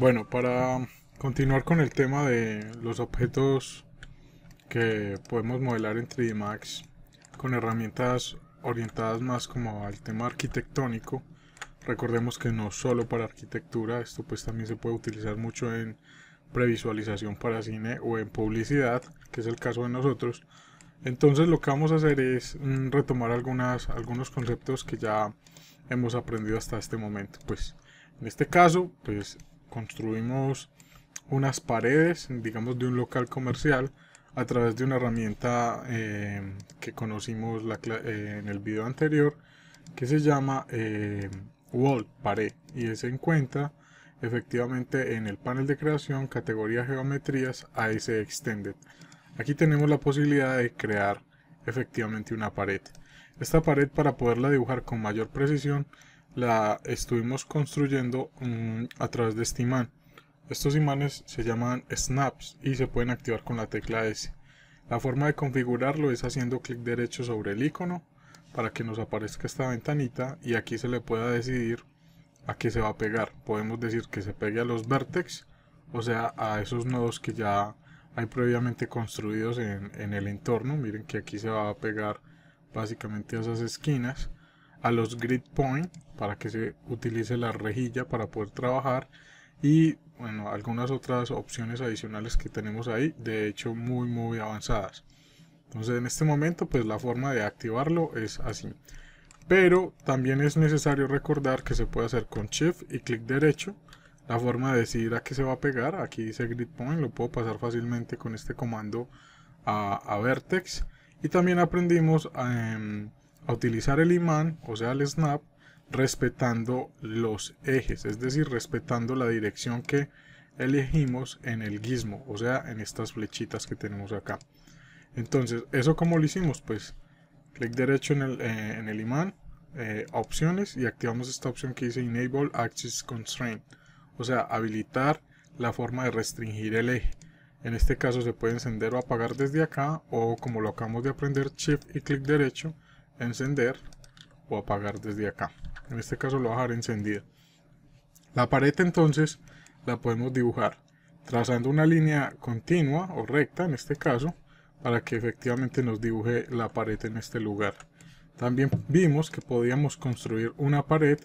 Bueno, para continuar con el tema de los objetos que podemos modelar en 3D Max con herramientas orientadas más como al tema arquitectónico, recordemos que no solo para arquitectura, esto pues también se puede utilizar mucho en previsualización para cine o en publicidad, que es el caso de nosotros. Entonces lo que vamos a hacer es mm, retomar algunas, algunos conceptos que ya hemos aprendido hasta este momento. Pues en este caso, pues construimos unas paredes, digamos, de un local comercial a través de una herramienta eh, que conocimos eh, en el video anterior que se llama eh, Wall Pared y se encuentra efectivamente en el panel de creación categoría geometrías AS Extended. Aquí tenemos la posibilidad de crear efectivamente una pared. Esta pared para poderla dibujar con mayor precisión la estuvimos construyendo mm, a través de este imán. Estos imanes se llaman snaps y se pueden activar con la tecla S. La forma de configurarlo es haciendo clic derecho sobre el icono para que nos aparezca esta ventanita y aquí se le pueda decidir a qué se va a pegar. Podemos decir que se pegue a los vertex o sea a esos nodos que ya hay previamente construidos en el entorno. Miren que aquí se va a pegar básicamente a esas esquinas a los grid point para que se utilice la rejilla para poder trabajar y bueno algunas otras opciones adicionales que tenemos ahí de hecho muy muy avanzadas entonces en este momento pues la forma de activarlo es así pero también es necesario recordar que se puede hacer con shift y clic derecho la forma de decidir a qué se va a pegar aquí dice grid point lo puedo pasar fácilmente con este comando a, vertex y también aprendimos em, a utilizar el imán, o sea el snap, respetando los ejes, es decir, respetando la dirección que elegimos en el gizmo, o sea, en estas flechitas que tenemos acá. Entonces, ¿eso cómo lo hicimos? Pues, clic derecho en el, eh, el imán, eh, opciones, y activamos esta opción que dice Enable Axis Constraint, o sea, habilitar la forma de restringir el eje. En este caso se puede encender o apagar desde acá, o como lo acabamos de aprender, Shift y clic derecho, encender o apagar desde acá. En este caso lo voy a dejar encendida. La pared entonces la podemos dibujar trazando una línea continua o recta en este caso para que efectivamente nos dibuje la pared en este lugar. También vimos que podíamos construir una pared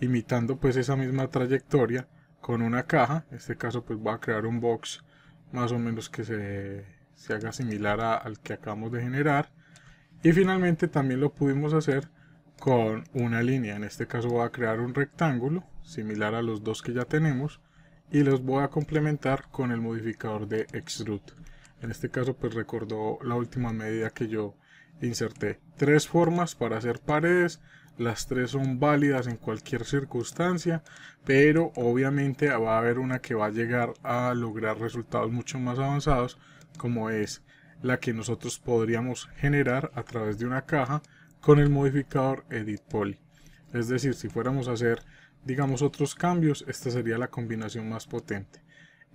imitando pues esa misma trayectoria con una caja. En este caso pues voy a crear un box más o menos que se, haga similar al que acabamos de generar. Y finalmente también lo pudimos hacer con una línea. En este caso voy a crear un rectángulo similar a los dos que ya tenemos y los voy a complementar con el modificador de extrude. En este caso pues recordó la última medida que yo inserté. Tres formas para hacer paredes. Las tres son válidas en cualquier circunstancia, pero obviamente va a haber una que va a llegar a lograr resultados mucho más avanzados como es la que nosotros podríamos generar a través de una caja con el modificador edit poly es decir si fuéramos a hacer digamos otros cambios esta sería la combinación más potente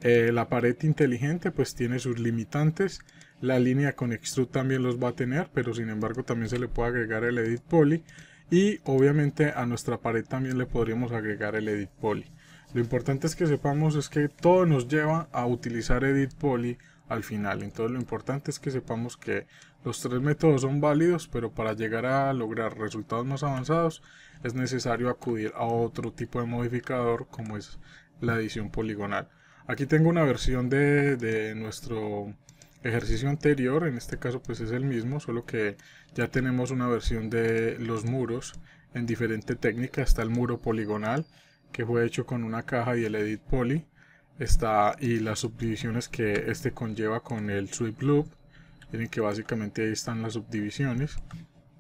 eh, la pared inteligente pues tiene sus limitantes la línea con extrude también los va a tener pero sin embargo también se le puede agregar el edit poly y obviamente a nuestra pared también le podríamos agregar el edit poly lo importante es que sepamos es que todo nos lleva a utilizar edit poly al final. Entonces lo importante es que sepamos que los tres métodos son válidos, pero para llegar a lograr resultados más avanzados es necesario acudir a otro tipo de modificador como es la edición poligonal. Aquí tengo una versión de, nuestro ejercicio anterior, en este caso pues es el mismo, solo que ya tenemos una versión de los muros en diferente técnica, está el muro poligonal que fue hecho con una caja y el edit poly está y las subdivisiones que este conlleva con el sweep loop. Miren que básicamente ahí están las subdivisiones.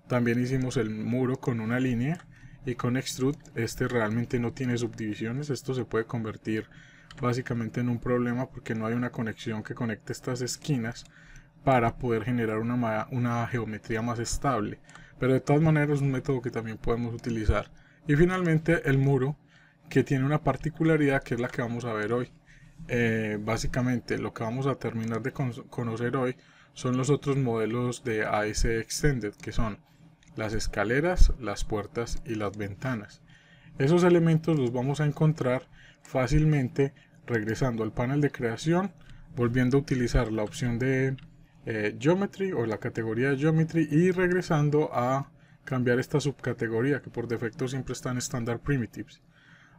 También hicimos el muro con una línea y con extrude este realmente no tiene subdivisiones. Esto se puede convertir básicamente en un problema porque no hay una conexión que conecte estas esquinas para poder generar una, una geometría más estable. Pero de todas maneras es un método que también podemos utilizar. Y finalmente el muro que tiene una particularidad que es la que vamos a ver hoy. Eh, básicamente lo que vamos a terminar de conocer hoy son los otros modelos de AS Extended, que son las escaleras, las puertas y las ventanas. Esos elementos los vamos a encontrar fácilmente regresando al panel de creación, volviendo a utilizar la opción de eh, Geometry o la categoría Geometry y regresando a cambiar esta subcategoría que por defecto siempre está en Standard Primitives.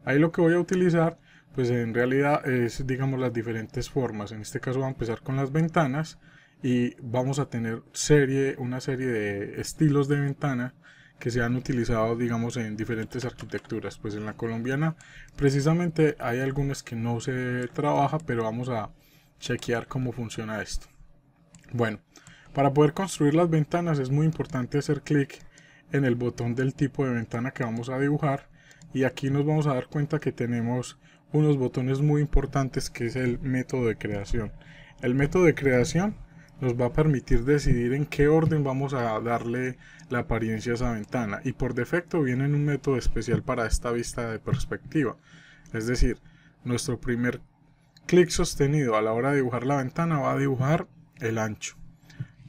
Ahí lo que voy a utilizar pues en realidad es, digamos, las diferentes formas. En este caso va a empezar con las ventanas y vamos a tener serie, una serie de estilos de ventana que se han utilizado, digamos, en diferentes arquitecturas. Pues en la colombiana, precisamente hay algunas que no se trabaja, pero vamos a chequear cómo funciona esto. Bueno, para poder construir las ventanas es muy importante hacer clic en el botón del tipo de ventana que vamos a dibujar y aquí nos vamos a dar cuenta que tenemos unos botones muy importantes que es el método de creación. El método de creación nos va a permitir decidir en qué orden vamos a darle la apariencia a esa ventana y por defecto viene un método especial para esta vista de perspectiva. Es decir, nuestro primer clic sostenido a la hora de dibujar la ventana va a dibujar el ancho.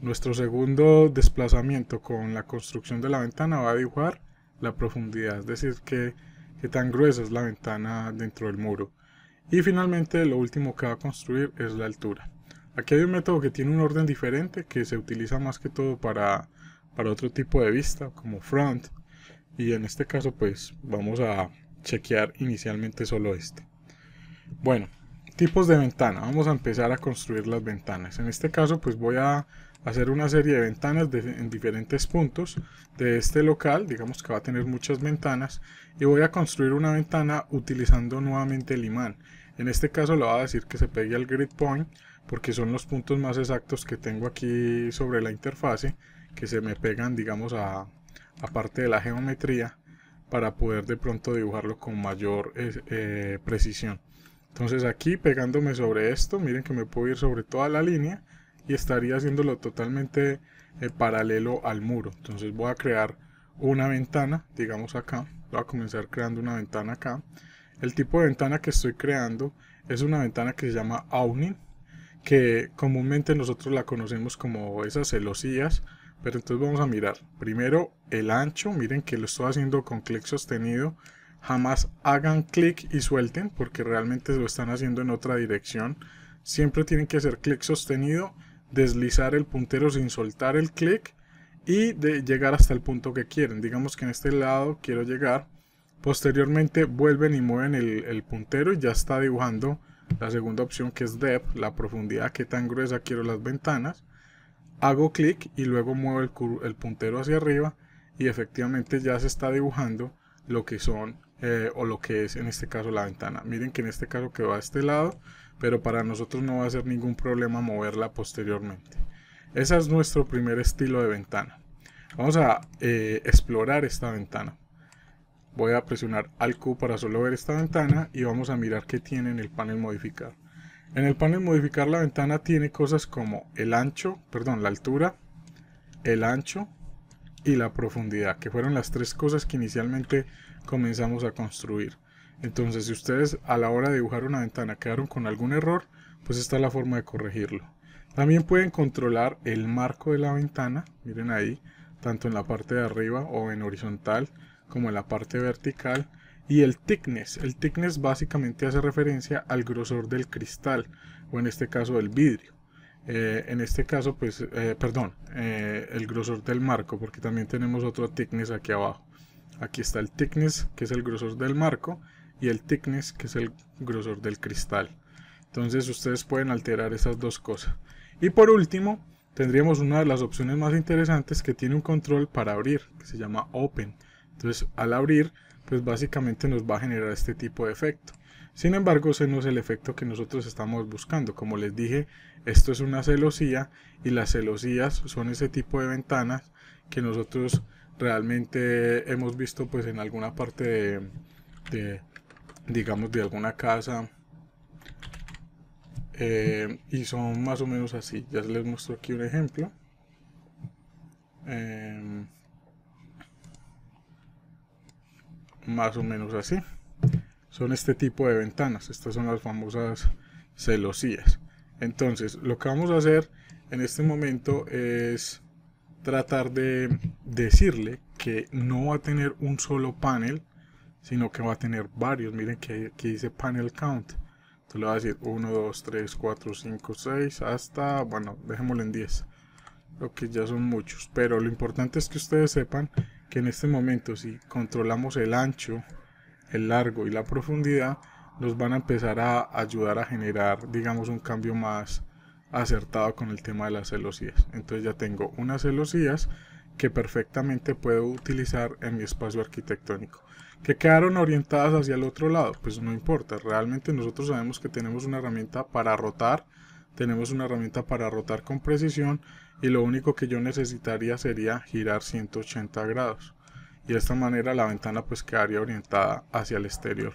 Nuestro segundo desplazamiento con la construcción de la ventana va a dibujar la profundidad, es decir, que qué tan gruesa es la ventana dentro del muro. Y finalmente lo último que va a construir es la altura. Aquí hay un método que tiene un orden diferente que se utiliza más que todo para, para otro tipo de vista como front y en este caso pues vamos a chequear inicialmente solo este. Bueno, tipos de ventana. Vamos a empezar a construir las ventanas. En este caso pues voy a hacer una serie de ventanas en diferentes puntos de este local, digamos que va a tener muchas ventanas, y voy a construir una ventana utilizando nuevamente el imán. En este caso le voy a decir que se pegue al grid point, porque son los puntos más exactos que tengo aquí sobre la interfase, que se me pegan, digamos, a, a parte de la geometría, para poder de pronto dibujarlo con mayor eh, precisión. Entonces aquí pegándome sobre esto, miren que me puedo ir sobre toda la línea y estaría haciéndolo totalmente eh, paralelo al muro. Entonces voy a crear una ventana, digamos acá, voy a comenzar creando una ventana acá. El tipo de ventana que estoy creando es una ventana que se llama awning, que comúnmente nosotros la conocemos como esas celosías, pero entonces vamos a mirar primero el ancho, miren que lo estoy haciendo con clic sostenido, jamás hagan clic y suelten porque realmente lo están haciendo en otra dirección, siempre tienen que hacer clic sostenido deslizar el puntero sin soltar el clic y de llegar hasta el punto que quieren. Digamos que en este lado quiero llegar. Posteriormente vuelven y mueven el, puntero y ya está dibujando la segunda opción que es depth, la profundidad, qué tan gruesa quiero las ventanas. Hago clic y luego muevo el, puntero hacia arriba y efectivamente ya se está dibujando lo que son eh, o lo que es en este caso la ventana. Miren que en este caso quedó a este lado pero para nosotros no va a ser ningún problema moverla posteriormente. Ese es nuestro primer estilo de ventana. Vamos a eh, explorar esta ventana. Voy a presionar al Q para solo ver esta ventana y vamos a mirar qué tiene en el panel modificar. En el panel modificar la ventana tiene cosas como el ancho, perdón, la altura, el ancho y la profundidad, que fueron las tres cosas que inicialmente comenzamos a construir. Entonces, si ustedes a la hora de dibujar una ventana quedaron con algún error, pues esta es la forma de corregirlo. También pueden controlar el marco de la ventana, miren ahí, tanto en la parte de arriba o en horizontal como en la parte vertical. Y el thickness, el thickness básicamente hace referencia al grosor del cristal o en este caso del vidrio. Eh, en este caso, pues, eh, perdón, eh, el grosor del marco, porque también tenemos otro thickness aquí abajo. Aquí está el thickness, que es el grosor del marco, y el thickness, que es el grosor del cristal. Entonces ustedes pueden alterar esas dos cosas. Y por último, tendríamos una de las opciones más interesantes que tiene un control para abrir, que se llama Open. Entonces al abrir, pues básicamente nos va a generar este tipo de efecto. Sin embargo, ese no es el efecto que nosotros estamos buscando. Como les dije, esto es una celosía y las celosías son ese tipo de ventanas que nosotros realmente hemos visto pues en alguna parte de, de digamos, de alguna casa. Eh, y son más o menos así. Ya les muestro aquí un ejemplo. Em, más o menos así. Son este tipo de ventanas. Estas son las famosas celosías. Entonces, lo que vamos a hacer en este momento es tratar de decirle que no va a tener un solo panel sino que va a tener varios. Miren que aquí dice panel count. Entonces le va a decir 1, 2, 3, 4, 5, 6, hasta, bueno, dejémoslo en 10. Lo que ya son muchos. Pero lo importante es que ustedes sepan que en este momento si controlamos el ancho, el largo y la profundidad, nos van a empezar a ayudar a generar, digamos, un cambio más acertado con el tema de las celosías. Entonces ya tengo unas celosías que perfectamente puedo utilizar en mi espacio arquitectónico que quedaron orientadas hacia el otro lado, pues no importa, realmente nosotros sabemos que tenemos una herramienta para rotar, tenemos una herramienta para rotar con precisión y lo único que yo necesitaría sería girar 180 grados y de esta manera la ventana pues quedaría orientada hacia el exterior.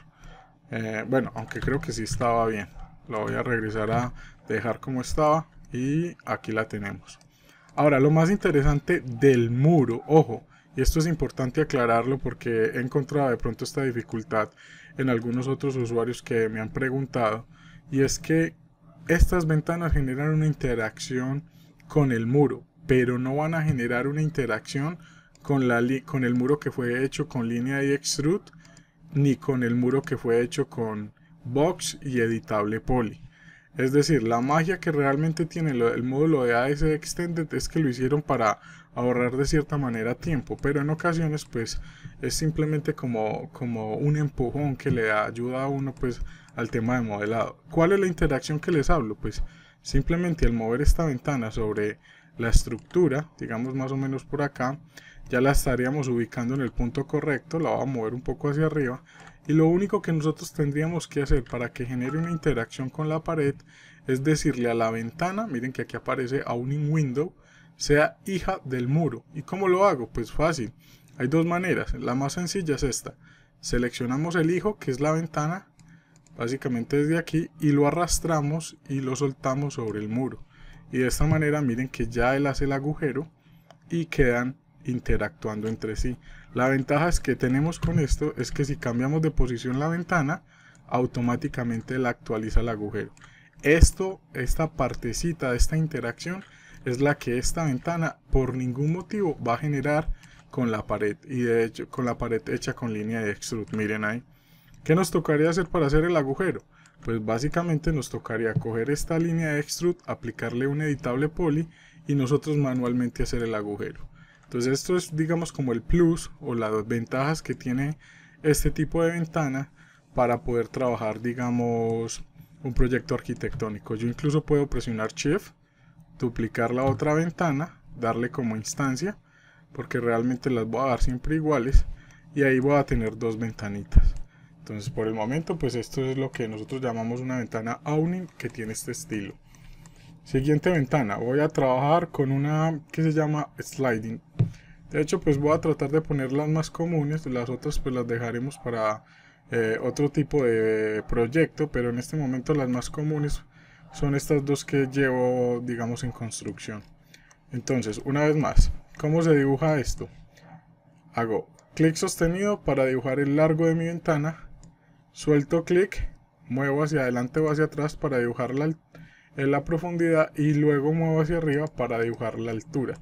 Eh, bueno, aunque creo que sí estaba bien, la voy a regresar a dejar como estaba y aquí la tenemos. Ahora, lo más interesante del muro, ojo, y esto es importante aclararlo porque he encontrado de pronto esta dificultad en algunos otros usuarios que me han preguntado, y es que estas ventanas generan una interacción con el muro, pero no van a generar una interacción con, la con el muro que fue hecho con línea y extrude, ni con el muro que fue hecho con box y editable poly. Es decir, la magia que realmente tiene el módulo de AS Extended es que lo hicieron para ahorrar de cierta manera tiempo, pero en ocasiones pues es simplemente como, como un empujón que le ayuda a uno pues al tema de modelado. ¿Cuál es la interacción que les hablo? Pues simplemente al mover esta ventana sobre la estructura, digamos más o menos por acá, ya la estaríamos ubicando en el punto correcto, la voy a mover un poco hacia arriba y lo único que nosotros tendríamos que hacer para que genere una interacción con la pared es decirle a la ventana, miren que aquí aparece a un window, sea hija del muro. ¿Y cómo lo hago? Pues fácil. Hay dos maneras. La más sencilla es esta. Seleccionamos el hijo, que es la ventana, básicamente desde aquí, y lo arrastramos y lo soltamos sobre el muro. Y de esta manera miren que ya él hace el agujero y quedan interactuando entre sí. La ventaja es que tenemos con esto es que si cambiamos de posición la ventana, automáticamente la actualiza el agujero. Esto, esta partecita de esta interacción es la que esta ventana por ningún motivo va a generar con la pared y de hecho con la pared hecha con línea de extrude miren ahí ¿qué nos tocaría hacer para hacer el agujero? pues básicamente nos tocaría coger esta línea de extrude aplicarle un editable poly y nosotros manualmente hacer el agujero entonces esto es digamos como el plus o las ventajas que tiene este tipo de ventana para poder trabajar digamos un proyecto arquitectónico yo incluso puedo presionar shift duplicar la otra ventana, darle como instancia, porque realmente las voy a dar siempre iguales y ahí voy a tener dos ventanitas. Entonces por el momento pues esto es lo que nosotros llamamos una ventana awning que tiene este estilo. Siguiente ventana, voy a trabajar con una que se llama sliding. De hecho pues voy a tratar de poner las más comunes, las otras pues las dejaremos para eh, otro tipo de proyecto, pero en este momento las más comunes son estas dos que llevo, digamos, en construcción. Entonces, una vez más, ¿cómo se dibuja esto? Hago clic sostenido para dibujar el largo de mi ventana, suelto clic, muevo hacia adelante o hacia atrás para dibujar la, la profundidad y luego muevo hacia arriba para dibujar la altura.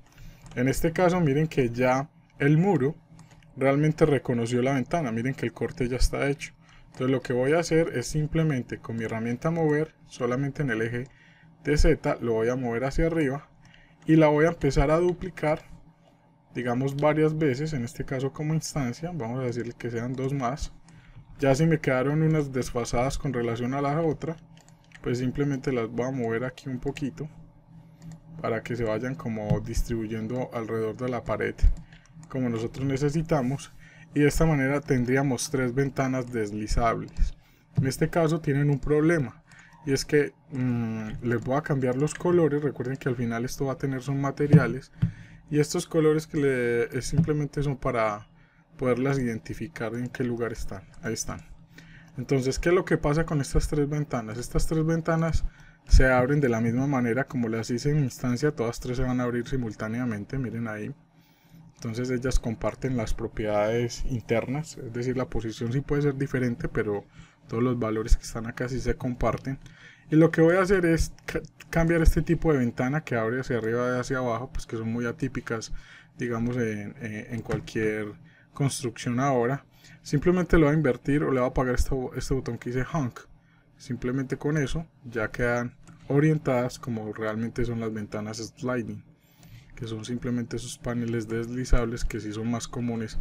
En este caso, miren que ya el muro realmente reconoció la ventana, miren que el corte ya está hecho. Entonces lo que voy a hacer es simplemente con mi herramienta mover, solamente en el eje de Z, lo voy a mover hacia arriba y la voy a empezar a duplicar, digamos varias veces, en este caso como instancia, vamos a decirle que sean dos más. Ya si me quedaron unas desfasadas con relación a la otra, pues simplemente las voy a mover aquí un poquito para que se vayan como distribuyendo alrededor de la pared como nosotros necesitamos y de esta manera tendríamos tres ventanas deslizables. En este caso tienen un problema y es que mm, les voy a cambiar los colores, recuerden que al final esto va a tener son materiales y estos colores que le, simplemente son para poderlas identificar en qué lugar están, ahí están. Entonces, ¿qué es lo que pasa con estas tres ventanas? Estas tres ventanas se abren de la misma manera como las hice en instancia, todas tres se van a abrir simultáneamente, miren ahí. Entonces ellas comparten las propiedades internas, es decir, la posición sí puede ser diferente, pero todos los valores que están acá sí se comparten. Y lo que voy a hacer es cambiar este tipo de ventana que abre hacia arriba y hacia abajo, pues que son muy atípicas, digamos, en, cualquier construcción ahora. Simplemente lo voy a invertir o le voy a apagar este, este botón que dice Hunk. Simplemente con eso ya quedan orientadas como realmente son las ventanas sliding que son simplemente esos paneles deslizables que sí son más comunes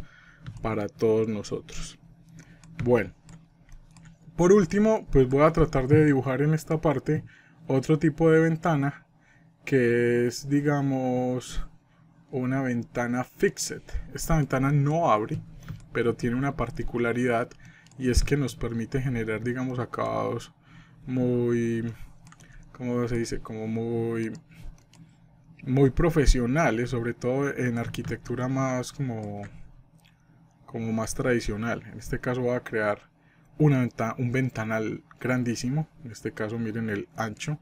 para todos nosotros. Bueno, por último, pues voy a tratar de dibujar en esta parte otro tipo de ventana que es, digamos, una ventana fixed. Esta ventana no abre, pero tiene una particularidad y es que nos permite generar, digamos, acabados muy, ¿cómo se dice? Como muy muy profesionales, sobre todo en arquitectura más como, como más tradicional. En este caso voy a crear una un ventanal grandísimo, en este caso miren el ancho,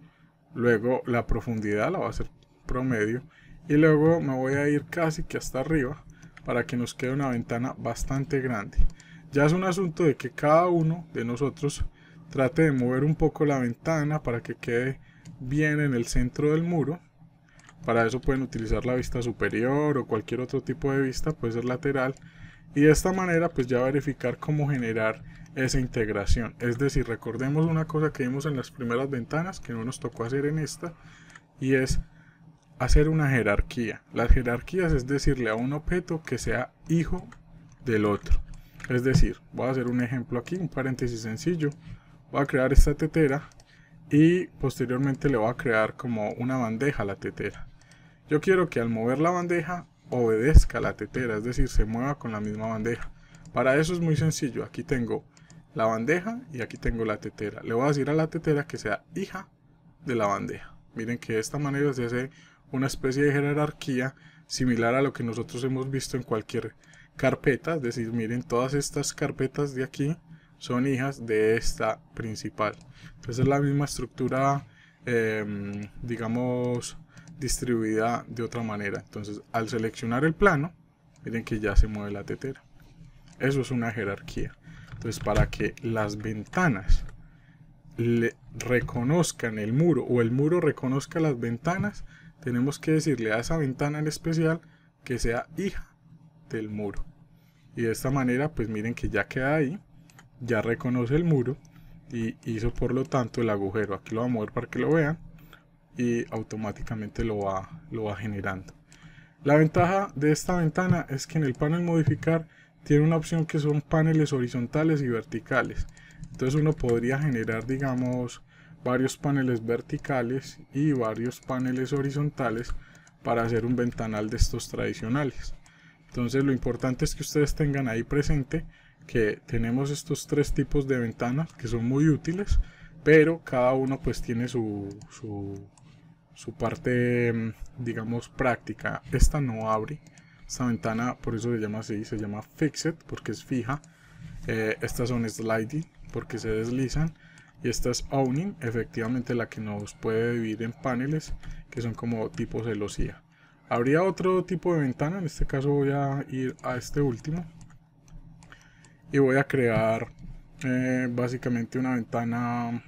luego la profundidad la va a hacer promedio y luego me voy a ir casi que hasta arriba para que nos quede una ventana bastante grande. Ya es un asunto de que cada uno de nosotros trate de mover un poco la ventana para que quede bien en el centro del muro para eso pueden utilizar la vista superior o cualquier otro tipo de vista, puede ser lateral. Y de esta manera pues ya verificar cómo generar esa integración. Es decir, recordemos una cosa que vimos en las primeras ventanas que no nos tocó hacer en esta y es hacer una jerarquía. Las jerarquías es decirle a un objeto que sea hijo del otro. Es decir, voy a hacer un ejemplo aquí, un paréntesis sencillo. Voy a crear esta tetera y posteriormente le voy a crear como una bandeja a la tetera. Yo quiero que al mover la bandeja obedezca la tetera, es decir, se mueva con la misma bandeja. Para eso es muy sencillo, aquí tengo la bandeja y aquí tengo la tetera. Le voy a decir a la tetera que sea hija de la bandeja. Miren que de esta manera se hace una especie de jerarquía similar a lo que nosotros hemos visto en cualquier carpeta. Es decir, miren, todas estas carpetas de aquí son hijas de esta principal. Entonces es la misma estructura, em, digamos, distribuida de otra manera. Entonces, al seleccionar el plano, miren que ya se mueve la tetera. Eso es una jerarquía. Entonces, para que las ventanas le reconozcan el muro o el muro reconozca las ventanas, tenemos que decirle a esa ventana en especial que sea hija del muro. Y de esta manera, pues miren que ya queda ahí, ya reconoce el muro y hizo por lo tanto el agujero. Aquí lo vamos a mover para que lo vean y automáticamente lo va, lo va generando. La ventaja de esta ventana es que en el panel modificar tiene una opción que son paneles horizontales y verticales. Entonces uno podría generar, digamos, varios paneles verticales y varios paneles horizontales para hacer un ventanal de estos tradicionales. Entonces lo importante es que ustedes tengan ahí presente que tenemos estos tres tipos de ventanas que son muy útiles, pero cada uno pues tiene su su parte, mm, digamos, práctica. Esta no abre. Esta ventana, por eso se llama así, se llama Fixed, porque es fija. Eh, estas son Sliding, porque se deslizan. Y esta es Owning, efectivamente la que nos puede dividir en paneles, que son como tipo celosía. Habría otro tipo de ventana, en este caso voy a ir a este último. Y voy a crear eh, básicamente una ventana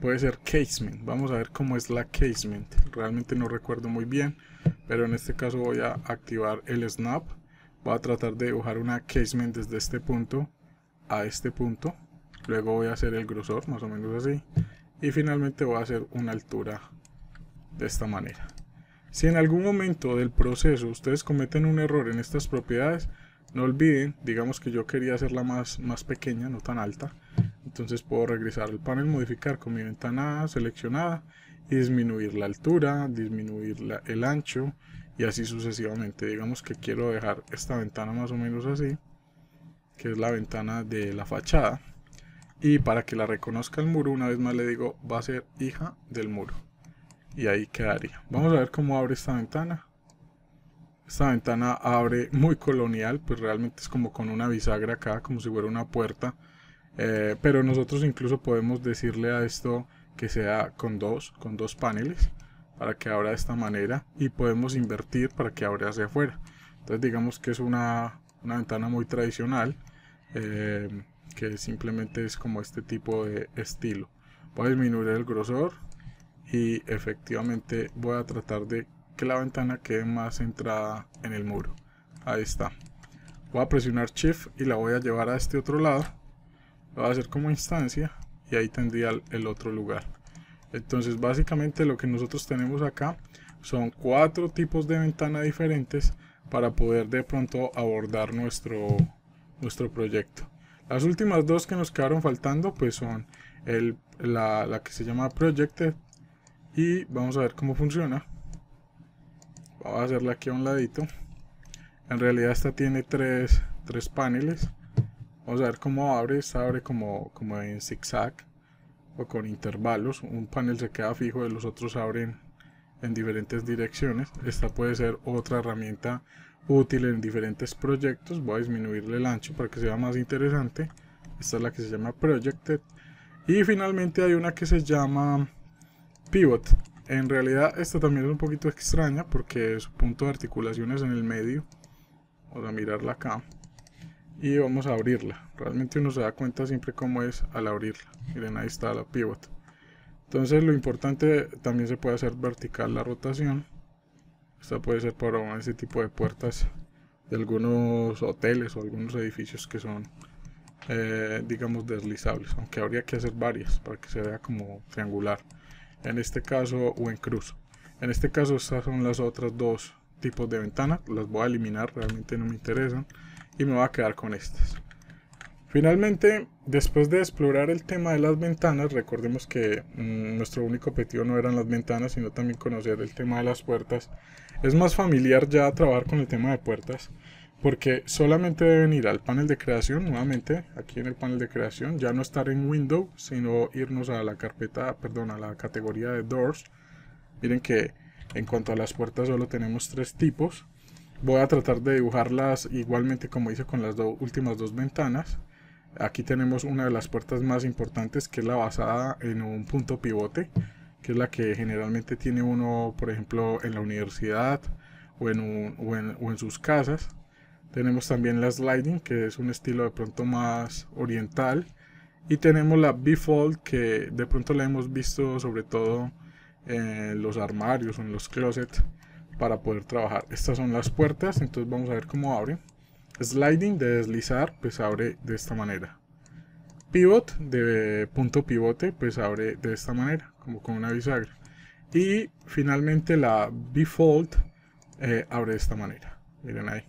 Puede ser casement. Vamos a ver cómo es la casement. Realmente no recuerdo muy bien. Pero en este caso voy a activar el snap. Voy a tratar de dibujar una casement desde este punto a este punto. Luego voy a hacer el grosor, más o menos así. Y finalmente voy a hacer una altura de esta manera. Si en algún momento del proceso ustedes cometen un error en estas propiedades, no olviden, digamos que yo quería hacerla más, más pequeña, no tan alta. Entonces puedo regresar al panel, modificar con mi ventana seleccionada y disminuir la altura, disminuir el ancho y así sucesivamente. Digamos que quiero dejar esta ventana más o menos así, que es la ventana de la fachada. Y para que la reconozca el muro, una vez más le digo, va a ser hija del muro. Y ahí quedaría. Vamos a ver cómo abre esta ventana. Esta ventana abre muy colonial, pues realmente es como con una bisagra acá, como si fuera una puerta. Eh, pero nosotros incluso podemos decirle a esto que sea con dos, con dos paneles, para que abra de esta manera. Y podemos invertir para que abra hacia afuera. Entonces digamos que es una, una ventana muy tradicional, eh, que simplemente es como este tipo de estilo. Voy a disminuir el grosor y efectivamente voy a tratar de que la ventana quede más centrada en el muro. Ahí está. Voy a presionar Shift y la voy a llevar a este otro lado. Lo voy a hacer como instancia y ahí tendría el otro lugar. Entonces básicamente lo que nosotros tenemos acá son cuatro tipos de ventana diferentes para poder de pronto abordar nuestro, nuestro proyecto. Las últimas dos que nos quedaron faltando pues son la, la que se llama Projected y vamos a ver cómo funciona. Vamos a hacerla aquí a un ladito. En realidad esta tiene tres, paneles. Vamos a ver cómo abre. Esta abre como, como en zigzag o con intervalos. Un panel se queda fijo y los otros abren en diferentes direcciones. Esta puede ser otra herramienta útil en diferentes proyectos. Voy a disminuirle el ancho para que sea más interesante. Esta es la que se llama Projected. Y finalmente hay una que se llama Pivot. En realidad esta también es un poquito extraña porque su punto de articulación es en el medio. Vamos a mirarla acá. Y vamos a abrirla. Realmente uno se da cuenta siempre cómo es al abrirla. Miren, ahí está la pivot. Entonces lo importante también se puede hacer vertical la rotación. Esta puede ser para ese tipo de puertas de algunos hoteles o algunos edificios que son, eh, digamos, deslizables. Aunque habría que hacer varias para que se vea como triangular en este caso o en cruz. En este caso estas son las otras dos tipos de ventanas. las voy a eliminar, realmente no me interesan y me voy a quedar con estas. Finalmente, después de explorar el tema de las ventanas, recordemos que mm, nuestro único objetivo no eran las ventanas, sino también conocer el tema de las puertas. Es más familiar ya trabajar con el tema de puertas porque solamente deben ir al panel de creación, nuevamente aquí en el panel de creación, ya no estar en Windows sino irnos a la carpeta, perdón, a la categoría de Doors. Miren que en cuanto a las puertas solo tenemos tres tipos. Voy a tratar de dibujarlas igualmente como hice con las últimas dos ventanas. Aquí tenemos una de las puertas más importantes que es la basada en un punto pivote, que es la que generalmente tiene uno, por ejemplo, en la universidad o en, o o en sus casas. Tenemos también la sliding, que es un estilo de pronto más oriental. Y tenemos la bifold, que de pronto la hemos visto sobre todo en los armarios o en los closets para poder trabajar. Estas son las puertas, entonces vamos a ver cómo abre. Sliding de deslizar, pues abre de esta manera. Pivot de punto pivote, pues abre de esta manera, como con una bisagra. Y finalmente la bifold eh, abre de esta manera. Miren ahí.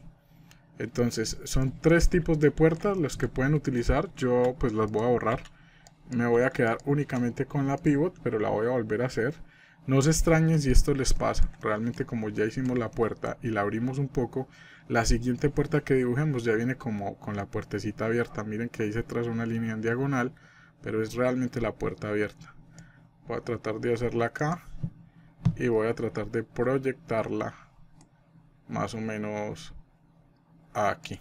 Entonces, son tres tipos de puertas los que pueden utilizar. Yo pues las voy a borrar. Me voy a quedar únicamente con la pivot, pero la voy a volver a hacer. No se extrañen si esto les pasa. Realmente como ya hicimos la puerta y la abrimos un poco, la siguiente puerta que dibujemos ya viene como con la puertecita abierta. Miren que ahí se tras una línea en diagonal, pero es realmente la puerta abierta. Voy a tratar de hacerla acá y voy a tratar de proyectarla más o menos aquí.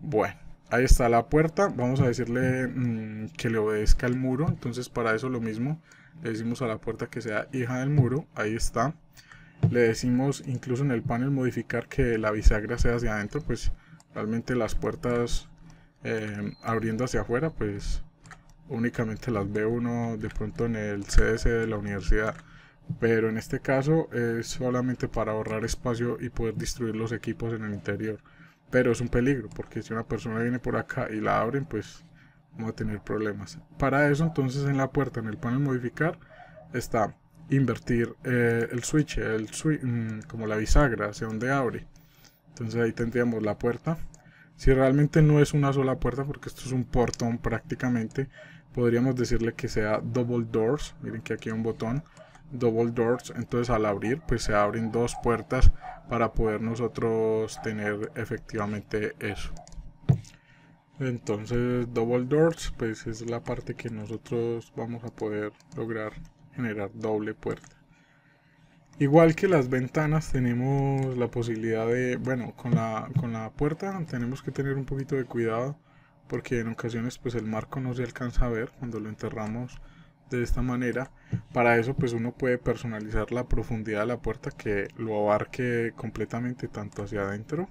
Bueno, ahí está la puerta. Vamos a decirle mm, que le obedezca el muro. Entonces para eso lo mismo. Le decimos a la puerta que sea hija del muro. Ahí está. Le decimos incluso en el panel modificar que la bisagra sea hacia adentro. Pues realmente las puertas em, abriendo hacia afuera pues únicamente las ve uno de pronto en el CDC de la universidad pero en este caso es solamente para ahorrar espacio y poder distribuir los equipos en el interior pero es un peligro, porque si una persona viene por acá y la abren, pues vamos a tener problemas. Para eso, entonces en la puerta, en el panel modificar, está invertir eh, el switch, el switch mm, como la bisagra hacia donde abre. Entonces ahí tendríamos la puerta. Si realmente no es una sola puerta, porque esto es un portón prácticamente, podríamos decirle que sea double doors. Miren que aquí hay un botón double doors, entonces al abrir pues se abren dos puertas para poder nosotros tener efectivamente eso. Entonces double doors pues es la parte que nosotros vamos a poder lograr generar doble puerta. Igual que las ventanas tenemos la posibilidad de, bueno, con la, con la puerta tenemos que tener un poquito de cuidado porque en ocasiones pues el marco no se alcanza a ver cuando lo enterramos de esta manera. Para eso pues uno puede personalizar la profundidad de la puerta que lo abarque completamente tanto hacia adentro.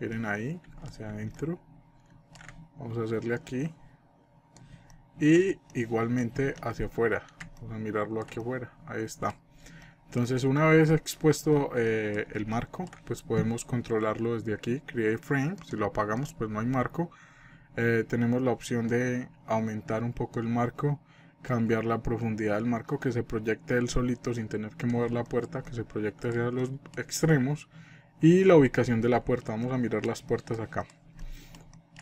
Miren ahí, hacia adentro. Vamos a hacerle aquí. Y igualmente hacia afuera. Vamos a mirarlo aquí afuera. Ahí está. Entonces una vez expuesto eh, el marco, pues podemos controlarlo desde aquí. Create frame. Si lo apagamos pues no hay marco. Eh, tenemos la opción de aumentar un poco el marco cambiar la profundidad del marco, que se proyecte él solito sin tener que mover la puerta, que se proyecte hacia los extremos y la ubicación de la puerta. Vamos a mirar las puertas acá.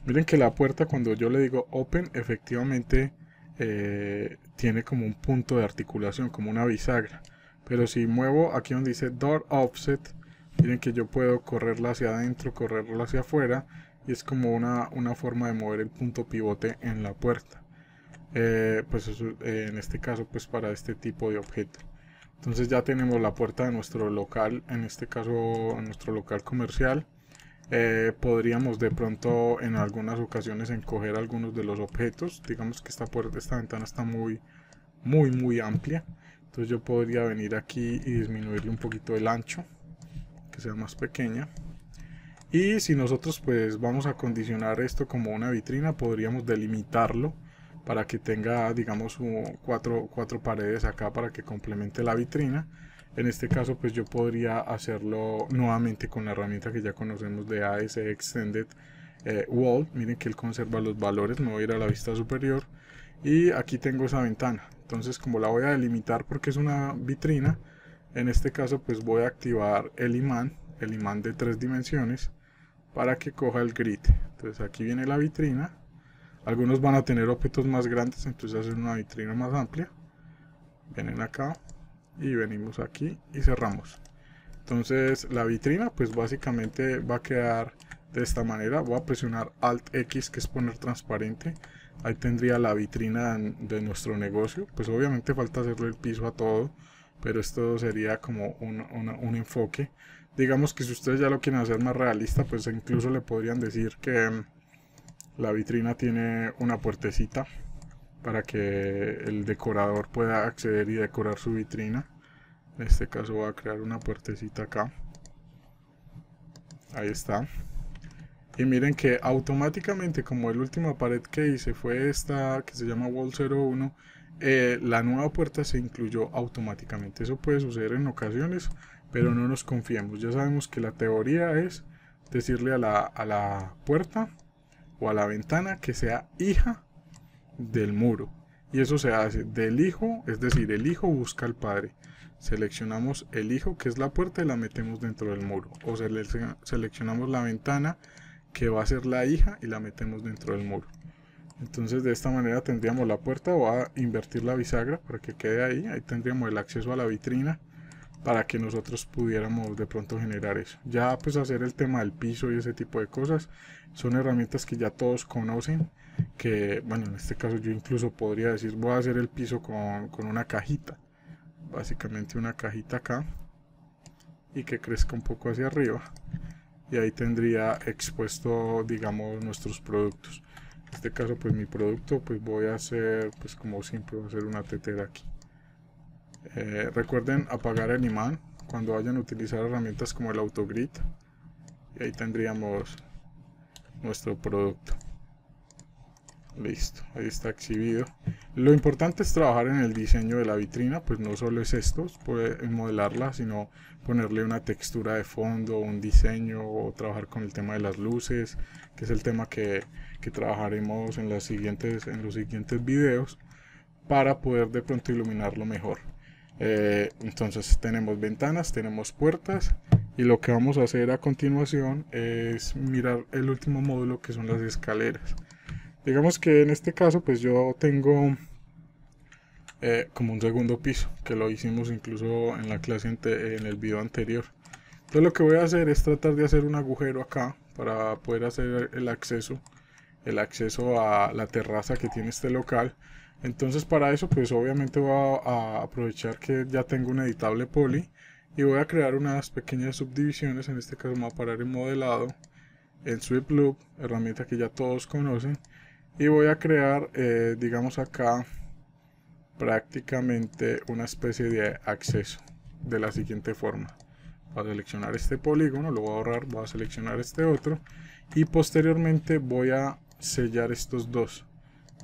Miren que la puerta cuando yo le digo open efectivamente eh, tiene como un punto de articulación, como una bisagra. Pero si muevo aquí donde dice door offset, miren que yo puedo correrla hacia adentro, correrla hacia afuera y es como una, una forma de mover el punto pivote en la puerta. Eh, pues eh, en este caso pues para este tipo de objeto entonces ya tenemos la puerta de nuestro local en este caso nuestro local comercial eh, podríamos de pronto en algunas ocasiones encoger algunos de los objetos digamos que esta puerta esta ventana está muy muy muy amplia entonces yo podría venir aquí y disminuirle un poquito el ancho que sea más pequeña y si nosotros pues vamos a condicionar esto como una vitrina podríamos delimitarlo para que tenga digamos cuatro, cuatro paredes acá para que complemente la vitrina en este caso pues yo podría hacerlo nuevamente con la herramienta que ya conocemos de AS Extended eh, Wall miren que él conserva los valores me voy a ir a la vista superior y aquí tengo esa ventana entonces como la voy a delimitar porque es una vitrina en este caso pues voy a activar el imán el imán de tres dimensiones para que coja el grid entonces aquí viene la vitrina algunos van a tener objetos más grandes, entonces hacen una vitrina más amplia. Vienen acá y venimos aquí y cerramos. Entonces la vitrina pues básicamente va a quedar de esta manera. Voy a presionar Alt X que es poner transparente. Ahí tendría la vitrina de nuestro negocio. Pues obviamente falta hacerle el piso a todo, pero esto sería como un, un enfoque. Digamos que si ustedes ya lo quieren hacer más realista, pues incluso le podrían decir que la vitrina tiene una puertecita para que el decorador pueda acceder y decorar su vitrina. En este caso voy a crear una puertecita acá. Ahí está. Y miren que automáticamente, como el última pared que hice fue esta, que se llama Wall 01, eh, la nueva puerta se incluyó automáticamente. Eso puede suceder en ocasiones, pero no nos confiemos. Ya sabemos que la teoría es decirle a la, a la puerta o a la ventana que sea hija del muro. Y eso se hace del hijo, es decir, el hijo busca al padre. Seleccionamos el hijo que es la puerta y la metemos dentro del muro. O seleccionamos la ventana que va a ser la hija y la metemos dentro del muro. Entonces de esta manera tendríamos la puerta, voy a invertir la bisagra para que quede ahí. Ahí tendríamos el acceso a la vitrina para que nosotros pudiéramos de pronto generar eso. Ya pues hacer el tema del piso y ese tipo de cosas son herramientas que ya todos conocen, que bueno, en este caso yo incluso podría decir voy a hacer el piso con, una cajita, básicamente una cajita acá y que crezca un poco hacia arriba y ahí tendría expuesto digamos nuestros productos. En este caso pues mi producto pues voy a hacer pues como siempre voy a hacer una tetera aquí eh, recuerden apagar el imán cuando vayan a utilizar herramientas como el autogrid. Y ahí tendríamos nuestro producto. Listo, ahí está exhibido. Lo importante es trabajar en el diseño de la vitrina, pues no solo es esto, modelarla, sino ponerle una textura de fondo, un diseño, o trabajar con el tema de las luces, que es el tema que, trabajaremos en, las siguientes, en los siguientes videos, para poder de pronto iluminarlo mejor. Eh, entonces tenemos ventanas, tenemos puertas y lo que vamos a hacer a continuación es mirar el último módulo que son las escaleras. Digamos que en este caso pues yo tengo eh, como un segundo piso que lo hicimos incluso en la clase en el video anterior. Entonces lo que voy a hacer es tratar de hacer un agujero acá para poder hacer el acceso el acceso a la terraza que tiene este local entonces para eso pues obviamente voy a, aprovechar que ya tengo un editable poly y voy a crear unas pequeñas subdivisiones, en este caso me voy a parar en modelado, en sweep loop, herramienta que ya todos conocen, y voy a crear, eh, digamos acá, prácticamente una especie de acceso de la siguiente forma. Voy a seleccionar este polígono, lo voy a ahorrar, voy a seleccionar este otro, y posteriormente voy a sellar estos dos.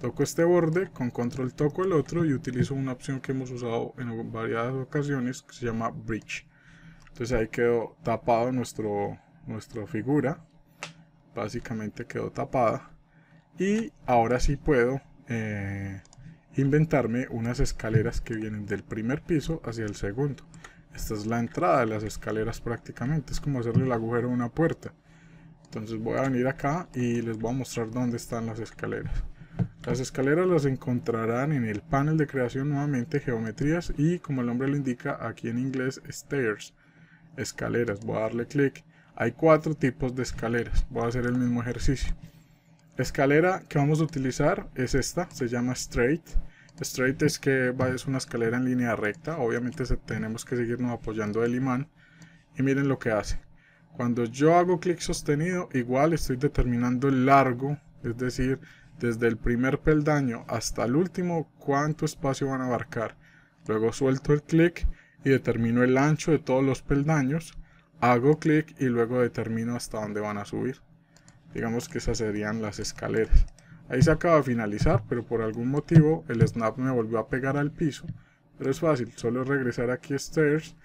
Toco este borde, con control toco el otro y utilizo una opción que hemos usado en varias ocasiones que se llama Bridge. Entonces ahí quedó tapado nuestro, nuestra figura. Básicamente quedó tapada. Y ahora sí puedo eh, inventarme unas escaleras que vienen del primer piso hacia el segundo. Esta es la entrada de las escaleras prácticamente. Es como hacerle el agujero a una puerta. Entonces voy a venir acá y les voy a mostrar dónde están las escaleras. Las escaleras las encontrarán en el panel de creación nuevamente geometrías y como el nombre lo indica aquí en inglés stairs, escaleras, voy a darle clic. Hay cuatro tipos de escaleras, voy a hacer el mismo ejercicio. Escalera que vamos a utilizar es esta, se llama straight. Straight es que es una escalera en línea recta, obviamente tenemos que seguirnos apoyando el imán. Y miren lo que hace. Cuando yo hago clic sostenido, igual estoy determinando el largo, es decir, desde el primer peldaño hasta el último cuánto espacio van a abarcar. Luego suelto el clic y determino el ancho de todos los peldaños. Hago clic y luego determino hasta dónde van a subir. Digamos que esas serían las escaleras. Ahí se acaba de finalizar, pero por algún motivo el snap me volvió a pegar al piso. Pero es fácil, solo regresar aquí a Stairs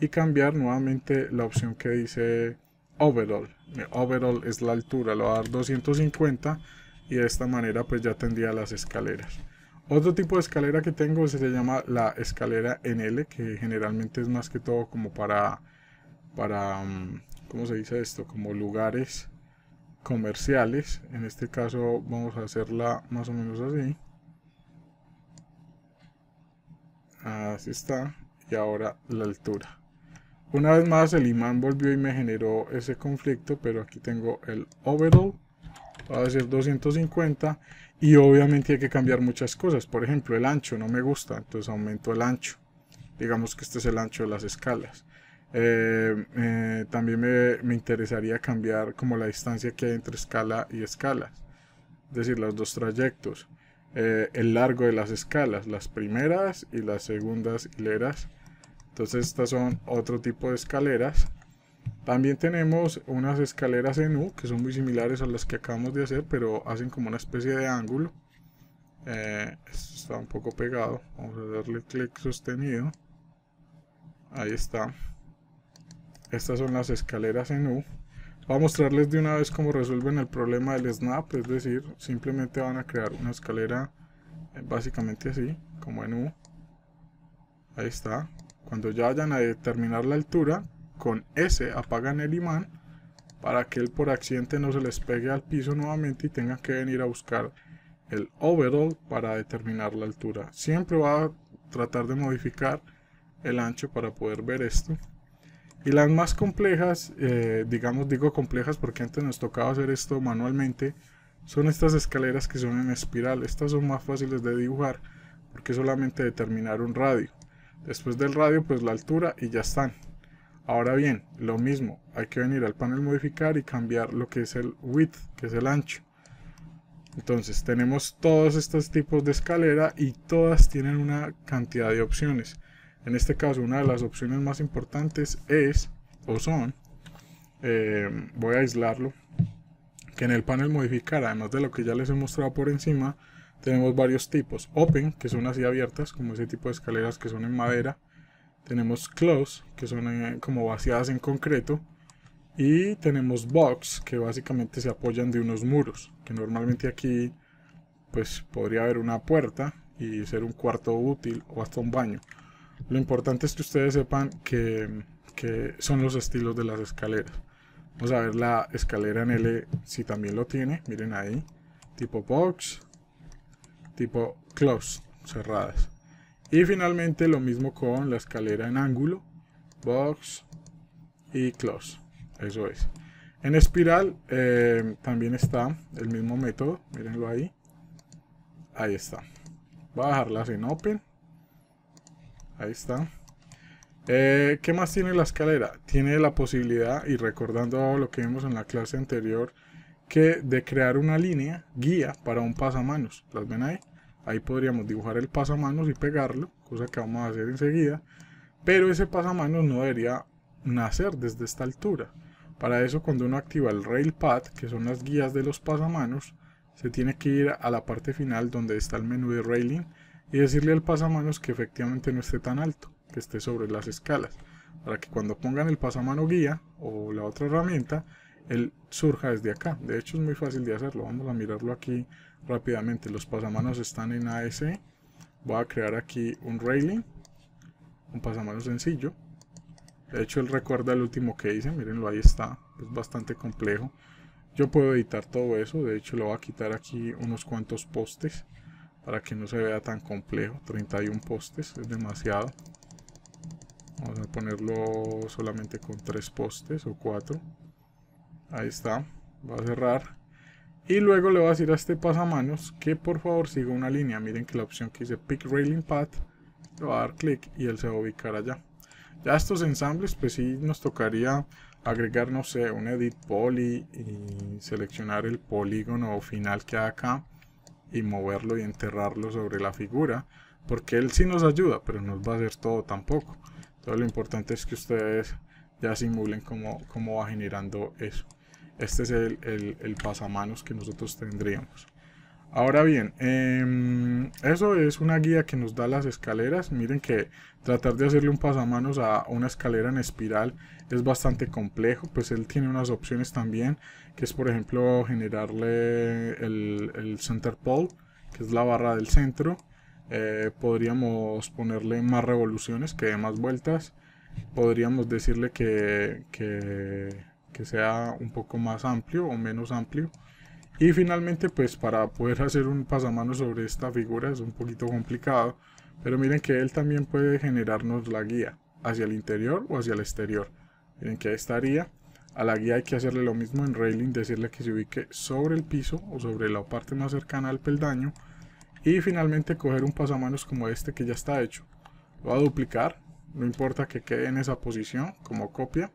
y cambiar nuevamente la opción que dice Overall. Overall es la altura, lo va a dar 250 y de esta manera pues ya tendría las escaleras. Otro tipo de escalera que tengo se llama la escalera en L, que generalmente es más que todo como para, para mm, ¿cómo se dice esto? Como lugares comerciales. En este caso vamos a hacerla más o menos así. Así está. Y ahora la altura. Una vez más el imán volvió y me generó ese conflicto, pero aquí tengo el overall va a ser 250 y obviamente hay que cambiar muchas cosas por ejemplo el ancho no me gusta entonces aumento el ancho digamos que este es el ancho de las escalas eh, eh, también me, interesaría cambiar como la distancia que hay entre escala y escalas es decir los dos trayectos eh, el largo de las escalas las primeras y las segundas hileras entonces estas son otro tipo de escaleras también tenemos unas escaleras en U que son muy similares a las que acabamos de hacer, pero hacen como una especie de ángulo. Eh, está un poco pegado. Vamos a darle clic sostenido. Ahí está. Estas son las escaleras en U. Voy a mostrarles de una vez cómo resuelven el problema del snap, es decir, simplemente van a crear una escalera eh, básicamente así, como en U. Ahí está. Cuando ya vayan a determinar la altura, con S apagan el imán para que él por accidente no se les pegue al piso nuevamente y tengan que venir a buscar el overall para determinar la altura. Siempre va a tratar de modificar el ancho para poder ver esto. Y las más complejas, eh, digamos digo complejas porque antes nos tocaba hacer esto manualmente, son estas escaleras que son en espiral. Estas son más fáciles de dibujar porque solamente determinar un radio. Después del radio pues la altura y ya están. Ahora bien, lo mismo, hay que venir al panel modificar y cambiar lo que es el width, que es el ancho. Entonces tenemos todos estos tipos de escalera y todas tienen una cantidad de opciones. En este caso una de las opciones más importantes es, o son, eh, voy a aislarlo, que en el panel modificar, además de lo que ya les he mostrado por encima, tenemos varios tipos. Open, que son así abiertas, como ese tipo de escaleras que son en madera tenemos close, que son eh, como vaciadas en concreto, y tenemos box, que básicamente se apoyan de unos muros, que normalmente aquí pues podría haber una puerta y ser un cuarto útil o hasta un baño. Lo importante es que ustedes sepan que, que son los estilos de las escaleras. Vamos a ver la escalera en L si también lo tiene, miren ahí, tipo box, tipo close, cerradas. Y finalmente lo mismo con la escalera en ángulo, box y close. Eso es. En espiral eh, también está el mismo método, mírenlo ahí. Ahí está. Voy a dejarlas en open. Ahí está. Eh, ¿Qué más tiene la escalera? Tiene la posibilidad, y recordando lo que vimos en la clase anterior, que de crear una línea guía para un pasamanos. ¿Las ven ahí? Ahí podríamos dibujar el pasamanos y pegarlo, cosa que vamos a hacer enseguida. Pero ese pasamanos no debería nacer desde esta altura. Para eso cuando uno activa el Railpad, que son las guías de los pasamanos, se tiene que ir a la parte final donde está el menú de Railing y decirle al pasamanos que efectivamente no esté tan alto, que esté sobre las escalas, para que cuando pongan el pasamano guía o la otra herramienta, él surja desde acá. De hecho es muy fácil de hacerlo, vamos a mirarlo aquí rápidamente. Los pasamanos están en AS. Voy a crear aquí un railing, un pasamanos sencillo. De hecho, él recuerda el último que hice, mirenlo ahí está. Es bastante complejo. Yo puedo editar todo eso, de hecho lo voy a quitar aquí unos cuantos postes para que no se vea tan complejo. 31 postes, es demasiado. Vamos a ponerlo solamente con 3 postes o 4. Ahí está. va a cerrar. Y luego le voy a decir a este pasamanos que por favor siga una línea. Miren que la opción que dice Pick Railing Path, le va a dar clic y él se va a ubicar allá. Ya estos ensambles, pues sí nos tocaría agregar, no sé, un edit poly y seleccionar el polígono final que hay acá y moverlo y enterrarlo sobre la figura. Porque él sí nos ayuda, pero no va a hacer todo tampoco. Entonces lo importante es que ustedes ya simulen cómo va generando eso. Este es el, pasamanos que nosotros tendríamos. Ahora bien, em, eso es una guía que nos da las escaleras. Miren que tratar de hacerle un pasamanos a una escalera en espiral es bastante complejo. Pues él tiene unas opciones también, que es por ejemplo generarle el, center pole, que es la barra del centro. Eh, podríamos ponerle más revoluciones, que más vueltas. Podríamos decirle que, que que sea un poco más amplio o menos amplio. Y finalmente, pues para poder hacer un pasamanos sobre esta figura es un poquito complicado, pero miren que él también puede generarnos la guía hacia el interior o hacia el exterior. Miren que ahí estaría. A la guía hay que hacerle lo mismo en Railing, decirle que se ubique sobre el piso o sobre la parte más cercana al peldaño. Y finalmente coger un pasamanos como este que ya está hecho. Lo va a duplicar, no importa que quede en esa posición como copia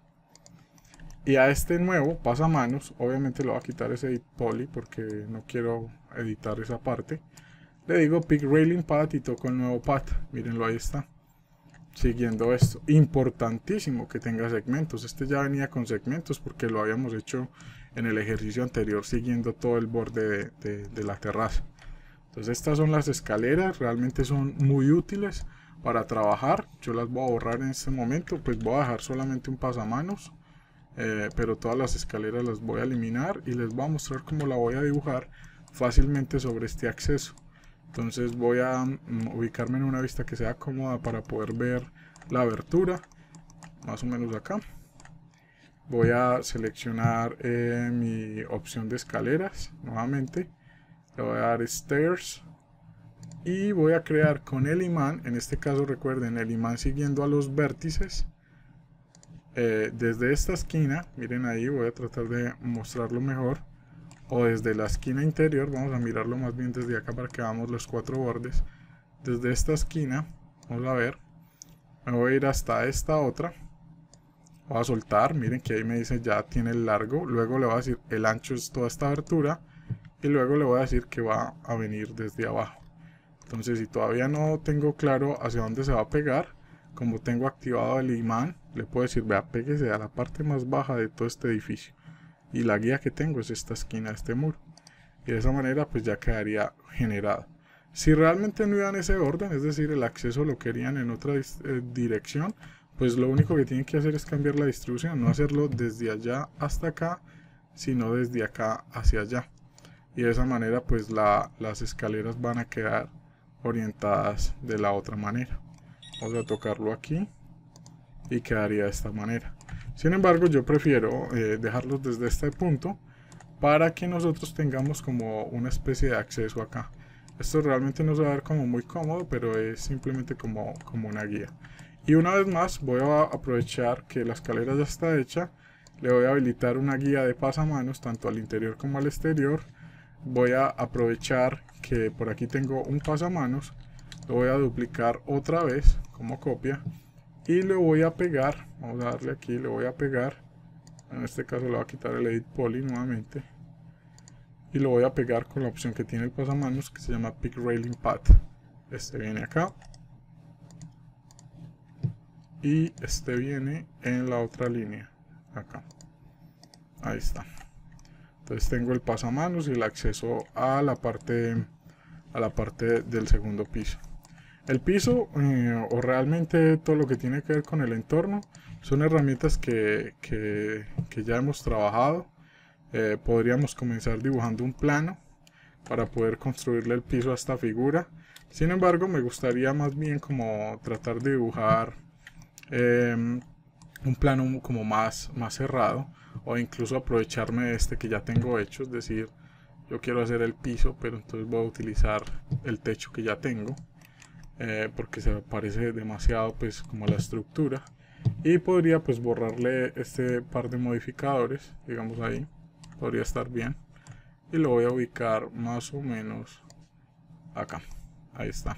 y a este nuevo pasamanos, obviamente lo va a quitar ese edit poly porque no quiero editar esa parte. Le digo pick railing path y toco el nuevo path. Mírenlo, ahí está. Siguiendo esto. Importantísimo que tenga segmentos. Este ya venía con segmentos porque lo habíamos hecho en el ejercicio anterior siguiendo todo el borde de, de la terraza. Entonces estas son las escaleras. Realmente son muy útiles para trabajar. Yo las voy a borrar en este momento. Pues voy a dejar solamente un pasamanos. Eh, pero todas las escaleras las voy a eliminar y les voy a mostrar cómo la voy a dibujar fácilmente sobre este acceso entonces voy a mm, ubicarme en una vista que sea cómoda para poder ver la abertura más o menos acá voy a seleccionar eh, mi opción de escaleras nuevamente le voy a dar stairs y voy a crear con el imán en este caso recuerden el imán siguiendo a los vértices eh, desde esta esquina, miren ahí, voy a tratar de mostrarlo mejor, o desde la esquina interior, vamos a mirarlo más bien desde acá para que veamos los cuatro bordes, desde esta esquina, vamos a ver, me voy a ir hasta esta otra, voy a soltar, miren que ahí me dice ya tiene el largo, luego le voy a decir el ancho es toda esta abertura, y luego le voy a decir que va a venir desde abajo. Entonces si todavía no tengo claro hacia dónde se va a pegar, como tengo activado el imán, le puedo decir, vea, pégese a la parte más baja de todo este edificio. Y la guía que tengo es esta esquina, este muro. Y de esa manera pues ya quedaría generado. Si realmente no iban ese orden, es decir, el acceso lo querían en otra eh, dirección, pues lo único que tienen que hacer es cambiar la distribución, no hacerlo desde allá hasta acá, sino desde acá hacia allá. Y de esa manera pues las escaleras van a quedar orientadas de la otra manera. Vamos a tocarlo aquí y quedaría de esta manera. Sin embargo, yo prefiero eh, dejarlos desde este punto para que nosotros tengamos como una especie de acceso acá. Esto realmente no va a ver como muy cómodo, pero es simplemente como, como una guía. Y una vez más voy a aprovechar que la escalera ya está hecha. Le voy a habilitar una guía de pasamanos tanto al interior como al exterior. Voy a aprovechar que por aquí tengo un pasamanos. Lo voy a duplicar otra vez como copia y le voy a pegar, vamos a darle aquí, le voy a pegar, en este caso le voy a quitar el edit poly nuevamente y lo voy a pegar con la opción que tiene el pasamanos que se llama pick railing path, este viene acá y este viene en la otra línea, acá, ahí está. Entonces tengo el pasamanos y el acceso a la parte, a la parte del segundo piso. El piso eh, o realmente todo lo que tiene que ver con el entorno son herramientas que, ya hemos trabajado. Eh, podríamos comenzar dibujando un plano para poder construirle el piso a esta figura. Sin embargo, me gustaría más bien como tratar de dibujar em, un plano como más, más cerrado o incluso aprovecharme de este que ya tengo hecho, es decir, yo quiero hacer el piso, pero entonces voy a utilizar el techo que ya tengo. Eh, porque se parece demasiado pues como la estructura y podría pues borrarle este par de modificadores digamos ahí podría estar bien y lo voy a ubicar más o menos acá ahí está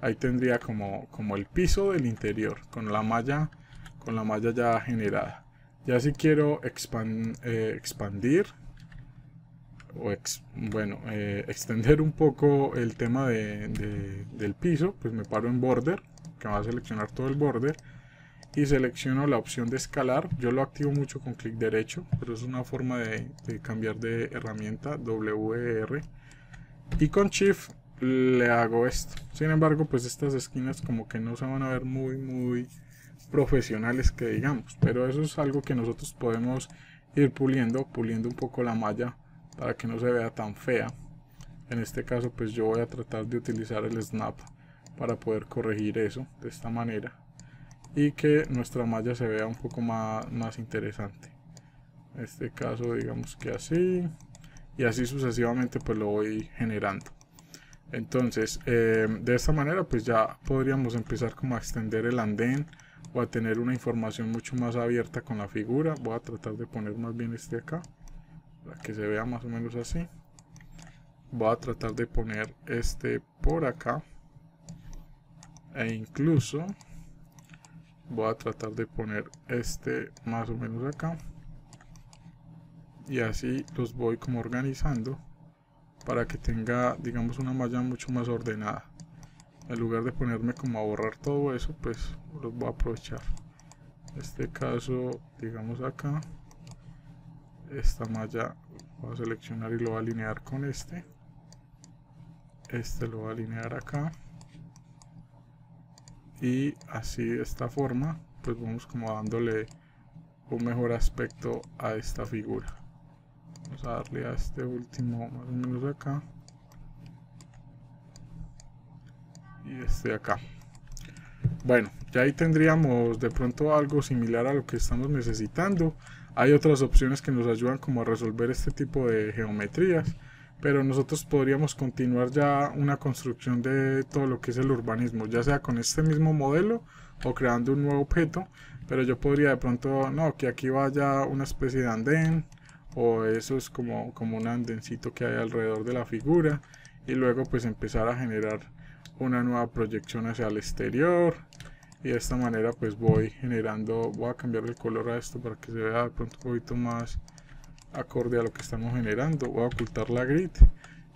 ahí tendría como, como el piso del interior con la malla con la malla ya generada ya si quiero eh, expandir o bueno, eh, extender un poco el tema del piso, pues me paro en border, que va a seleccionar todo el border, y selecciono la opción de escalar, yo lo activo mucho con clic derecho, pero es una forma de, de cambiar de herramienta WR, e y con Shift le hago esto, sin embargo pues estas esquinas como que no se van a ver muy muy profesionales que digamos, pero eso es algo que nosotros podemos ir puliendo, puliendo un poco la malla para que no se vea tan fea. En este caso pues yo voy a tratar de utilizar el snap para poder corregir eso de esta manera y que nuestra malla se vea un poco más, más interesante. En este caso digamos que así y así sucesivamente pues lo voy generando. Entonces, eh, de esta manera pues ya podríamos empezar como a extender el andén o a tener una información mucho más abierta con la figura. Voy a tratar de poner más bien este acá para que se vea más o menos así voy a tratar de poner este por acá e incluso voy a tratar de poner este más o menos acá y así los voy como organizando para que tenga digamos una malla mucho más ordenada en lugar de ponerme como a borrar todo eso pues los voy a aprovechar en este caso digamos acá esta malla voy a seleccionar y lo voy a alinear con este este lo voy a alinear acá y así de esta forma pues vamos como dándole un mejor aspecto a esta figura vamos a darle a este último más o menos acá y este acá bueno ya ahí tendríamos de pronto algo similar a lo que estamos necesitando hay otras opciones que nos ayudan como a resolver este tipo de geometrías, pero nosotros podríamos continuar ya una construcción de todo lo que es el urbanismo, ya sea con este mismo modelo o creando un nuevo objeto, pero yo podría de pronto, no, que aquí vaya una especie de andén, o eso es como, como un andencito que hay alrededor de la figura, y luego pues empezar a generar una nueva proyección hacia el exterior, y de esta manera pues voy generando voy a cambiar el color a esto para que se vea de pronto un poquito más acorde a lo que estamos generando voy a ocultar la grid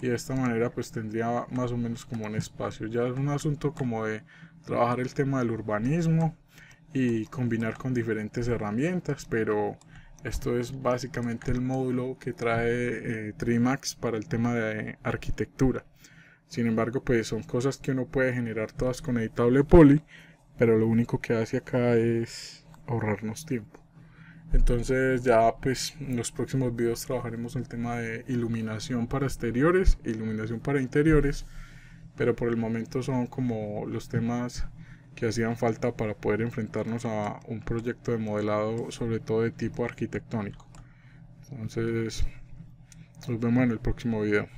y de esta manera pues tendría más o menos como un espacio ya es un asunto como de trabajar el tema del urbanismo y combinar con diferentes herramientas pero esto es básicamente el módulo que trae eh, Trimax para el tema de arquitectura sin embargo pues son cosas que uno puede generar todas con editable poly pero lo único que hace acá es ahorrarnos tiempo. Entonces ya pues en los próximos videos trabajaremos el tema de iluminación para exteriores, iluminación para interiores, pero por el momento son como los temas que hacían falta para poder enfrentarnos a un proyecto de modelado sobre todo de tipo arquitectónico. Entonces nos vemos en el próximo video.